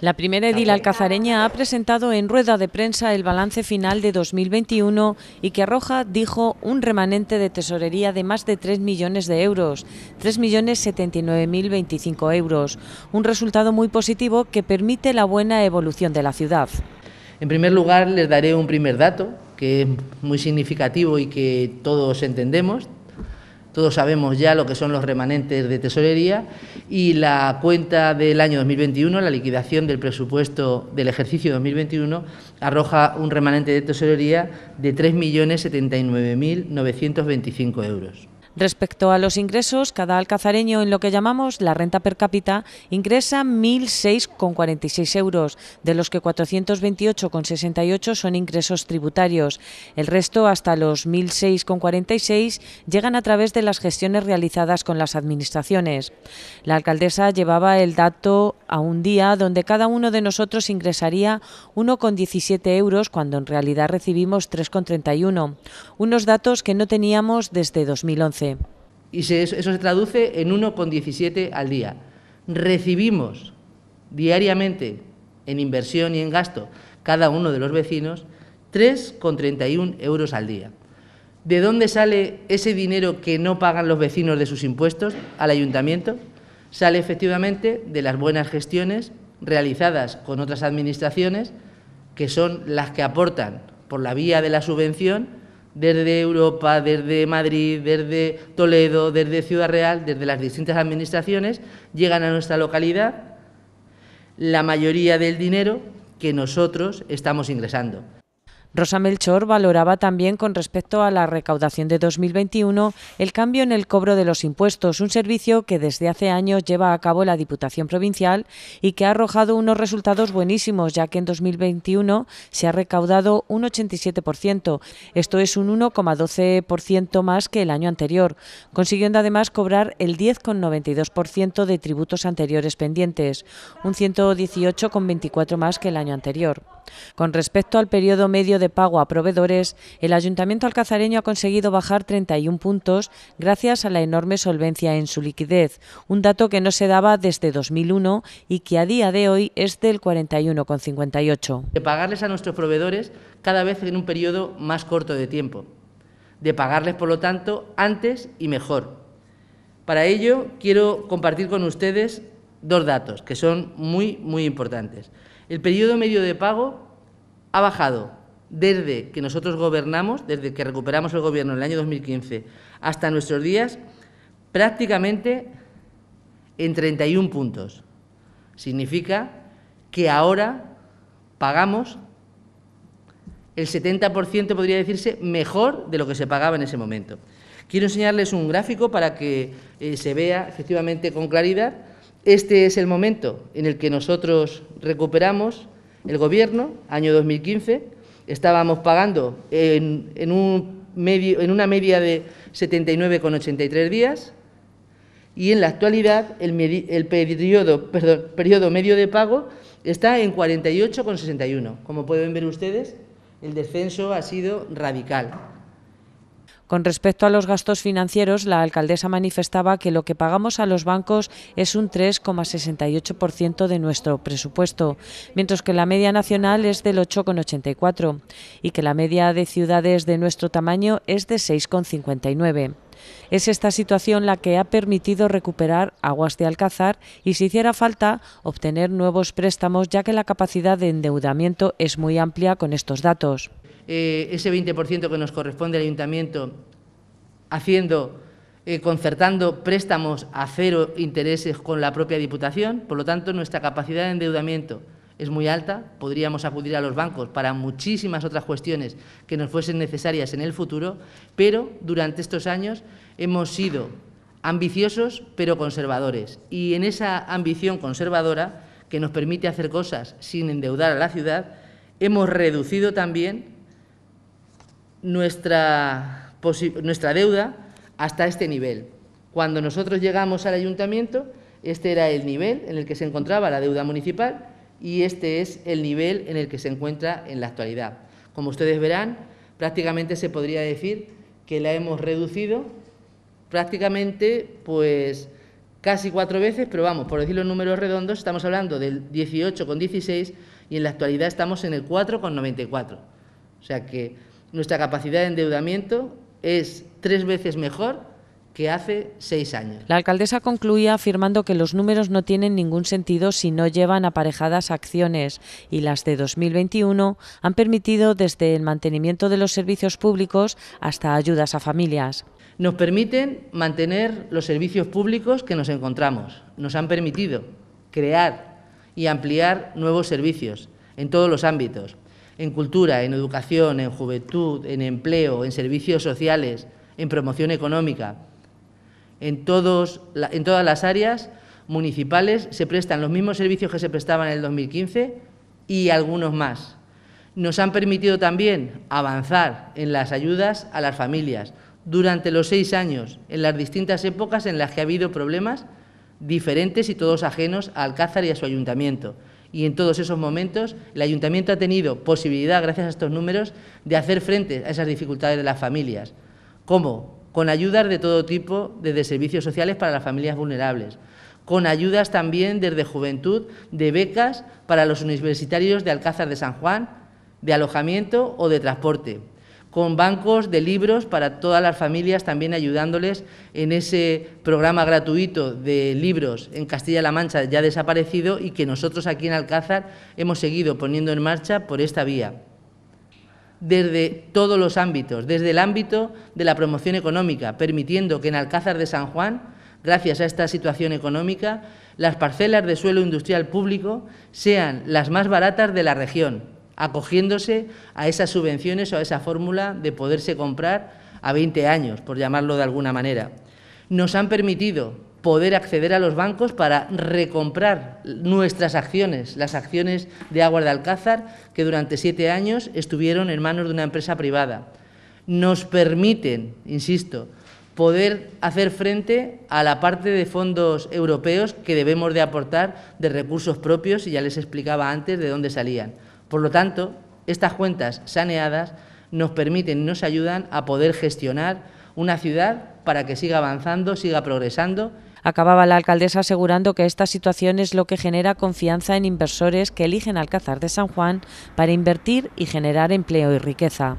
La primera edil alcazareña ha presentado en rueda de prensa el balance final de 2021 y que arroja, dijo, un remanente de tesorería de más de 3 millones de euros, 3.079.025 euros, un resultado muy positivo que permite la buena evolución de la ciudad. En primer lugar, les daré un primer dato que es muy significativo y que todos entendemos, todos sabemos ya lo que son los remanentes de tesorería y la cuenta del año 2021, la liquidación del presupuesto del ejercicio 2021, arroja un remanente de tesorería de 3.079.925 euros. Respecto a los ingresos, cada alcazareño en lo que llamamos la renta per cápita ingresa 1.006,46 euros, de los que 428,68 son ingresos tributarios. El resto, hasta los 1.006,46, llegan a través de las gestiones realizadas con las administraciones. La alcaldesa llevaba el dato a un día donde cada uno de nosotros ingresaría 1,17 euros cuando en realidad recibimos 3,31, unos datos que no teníamos desde 2011. Y eso se traduce en 1,17 al día. Recibimos diariamente en inversión y en gasto cada uno de los vecinos 3,31 euros al día. ¿De dónde sale ese dinero que no pagan los vecinos de sus impuestos al ayuntamiento? sale efectivamente de las buenas gestiones realizadas con otras administraciones, que son las que aportan por la vía de la subvención desde Europa, desde Madrid, desde Toledo, desde Ciudad Real, desde las distintas administraciones, llegan a nuestra localidad la mayoría del dinero que nosotros estamos ingresando. Rosa Melchor valoraba también con respecto a la recaudación de 2021 el cambio en el cobro de los impuestos, un servicio que desde hace años lleva a cabo la Diputación Provincial y que ha arrojado unos resultados buenísimos, ya que en 2021 se ha recaudado un 87%, esto es un 1,12% más que el año anterior, consiguiendo además cobrar el 10,92% de tributos anteriores pendientes, un 118,24% más que el año anterior. Con respecto al periodo medio de pago a proveedores, el Ayuntamiento alcazareño ha conseguido bajar 31 puntos gracias a la enorme solvencia en su liquidez, un dato que no se daba desde 2001 y que a día de hoy es del 41,58. De pagarles a nuestros proveedores cada vez en un periodo más corto de tiempo, de pagarles, por lo tanto, antes y mejor. Para ello, quiero compartir con ustedes dos datos que son muy, muy importantes. El periodo medio de pago ha bajado desde que nosotros gobernamos, desde que recuperamos el gobierno en el año 2015 hasta nuestros días, prácticamente en 31 puntos. Significa que ahora pagamos el 70%, podría decirse, mejor de lo que se pagaba en ese momento. Quiero enseñarles un gráfico para que eh, se vea efectivamente con claridad este es el momento en el que nosotros recuperamos el Gobierno, año 2015. Estábamos pagando en, un medio, en una media de 79,83 días y en la actualidad el, periodo, periodo medio de pago está en 48,61. Como pueden ver ustedes, el descenso ha sido radical. Con respecto a los gastos financieros, la alcaldesa manifestaba que lo que pagamos a los bancos es un 3,68% de nuestro presupuesto, mientras que la media nacional es del 8,84 y que la media de ciudades de nuestro tamaño es de 6,59. Es esta situación la que ha permitido recuperar aguas de Alcázar y, si hiciera falta, obtener nuevos préstamos, ya que la capacidad de endeudamiento es muy amplia con estos datos. Eh, ese 20% que nos corresponde al ayuntamiento haciendo, eh, concertando préstamos a cero intereses con la propia Diputación. Por lo tanto, nuestra capacidad de endeudamiento es muy alta. Podríamos acudir a los bancos para muchísimas otras cuestiones que nos fuesen necesarias en el futuro, pero durante estos años hemos sido ambiciosos pero conservadores. Y en esa ambición conservadora, que nos permite hacer cosas sin endeudar a la ciudad, hemos reducido también nuestra, nuestra deuda hasta este nivel. Cuando nosotros llegamos al ayuntamiento, este era el nivel en el que se encontraba la deuda municipal y este es el nivel en el que se encuentra en la actualidad. Como ustedes verán, prácticamente se podría decir que la hemos reducido prácticamente pues casi cuatro veces, pero vamos, por decir los números redondos, estamos hablando del 18,16 y en la actualidad estamos en el 4,94. O sea que nuestra capacidad de endeudamiento es tres veces mejor que hace seis años. La alcaldesa concluía afirmando que los números no tienen ningún sentido si no llevan aparejadas acciones y las de 2021 han permitido desde el mantenimiento de los servicios públicos hasta ayudas a familias. Nos permiten mantener los servicios públicos que nos encontramos. Nos han permitido crear y ampliar nuevos servicios en todos los ámbitos en cultura, en educación, en juventud, en empleo, en servicios sociales, en promoción económica. En, todas las áreas municipales se prestan los mismos servicios que se prestaban en el 2015 y algunos más. Nos han permitido también avanzar en las ayudas a las familias durante los seis años, en las distintas épocas en las que ha habido problemas diferentes y todos ajenos a Alcázar y a su ayuntamiento. Y en todos esos momentos el ayuntamiento ha tenido posibilidad, gracias a estos números, de hacer frente a esas dificultades de las familias. ¿Cómo? Con ayudas de todo tipo, desde servicios sociales para las familias vulnerables, con ayudas también desde juventud de becas para los universitarios de Alcázar de San Juan, de alojamiento o de transporte con bancos de libros para todas las familias, también ayudándoles en ese programa gratuito de libros en Castilla-La Mancha ya desaparecido y que nosotros aquí en Alcázar hemos seguido poniendo en marcha por esta vía desde todos los ámbitos, desde el ámbito de la promoción económica, permitiendo que en Alcázar de San Juan, gracias a esta situación económica, las parcelas de suelo industrial público sean las más baratas de la región, acogiéndose a esas subvenciones o a esa fórmula de poderse comprar a 20 años, por llamarlo de alguna manera. Nos han permitido poder acceder a los bancos para recomprar nuestras acciones, las acciones de Aguas de Alcázar, que durante siete años estuvieron en manos de una empresa privada. Nos permiten, insisto, poder hacer frente a la parte de fondos europeos que debemos de aportar de recursos propios, y ya les explicaba antes de dónde salían. Por lo tanto, estas cuentas saneadas nos permiten, nos ayudan a poder gestionar una ciudad para que siga avanzando, siga progresando Acababa la alcaldesa asegurando que esta situación es lo que genera confianza en inversores que eligen Alcázar de San Juan para invertir y generar empleo y riqueza.